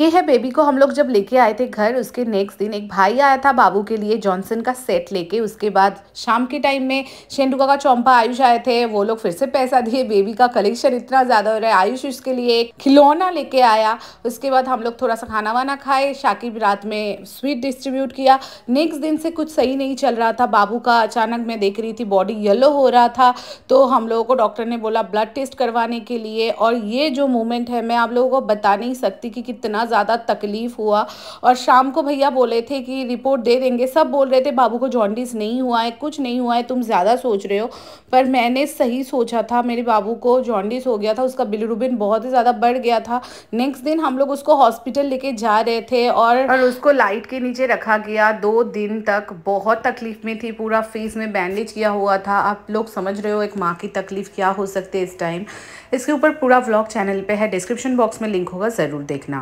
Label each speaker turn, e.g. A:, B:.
A: ये है बेबी को हम लोग जब लेके आए थे घर उसके नेक्स्ट दिन एक भाई आया था बाबू के लिए जॉनसन का सेट लेके उसके बाद शाम के टाइम में शेंडुका का चौंपा आयुष आए थे वो लोग फिर से पैसा दिए बेबी का कलेक्शन इतना ज़्यादा हो रहा है आयुष उसके लिए खिलौना लेके आया उसके बाद हम लोग थोड़ा सा खाना वाना खाए शाकिब रात में स्वीट डिस्ट्रीब्यूट किया नेक्स्ट दिन से कुछ सही नहीं चल रहा था बाबू का अचानक मैं देख रही थी बॉडी येलो हो रहा था तो हम लोगों को डॉक्टर ने बोला ब्लड टेस्ट करवाने के लिए और ये जो मूवमेंट है मैं आप लोगों को बता नहीं सकती कि कितना ज़्यादा तकलीफ़ हुआ और शाम को भैया बोले थे कि रिपोर्ट दे देंगे सब बोल रहे थे बाबू को जॉन्डिस नहीं हुआ है कुछ नहीं हुआ है तुम ज़्यादा सोच रहे हो पर मैंने सही सोचा था मेरे बाबू को जॉन्डिस हो गया था उसका बिलरूबिन बहुत ही ज़्यादा बढ़ गया था नेक्स्ट दिन हम लोग उसको हॉस्पिटल लेके जा रहे थे और, और उसको लाइट के नीचे रखा गया दो दिन तक बहुत तकलीफ में थी पूरा फेस में बैंडेज किया हुआ था आप लोग समझ रहे हो एक माँ की तकलीफ क्या हो सकती है इस टाइम इसके ऊपर पूरा व्लॉग चैनल पे है डिस्क्रिप्शन बॉक्स में लिंक होगा ज़रूर देखना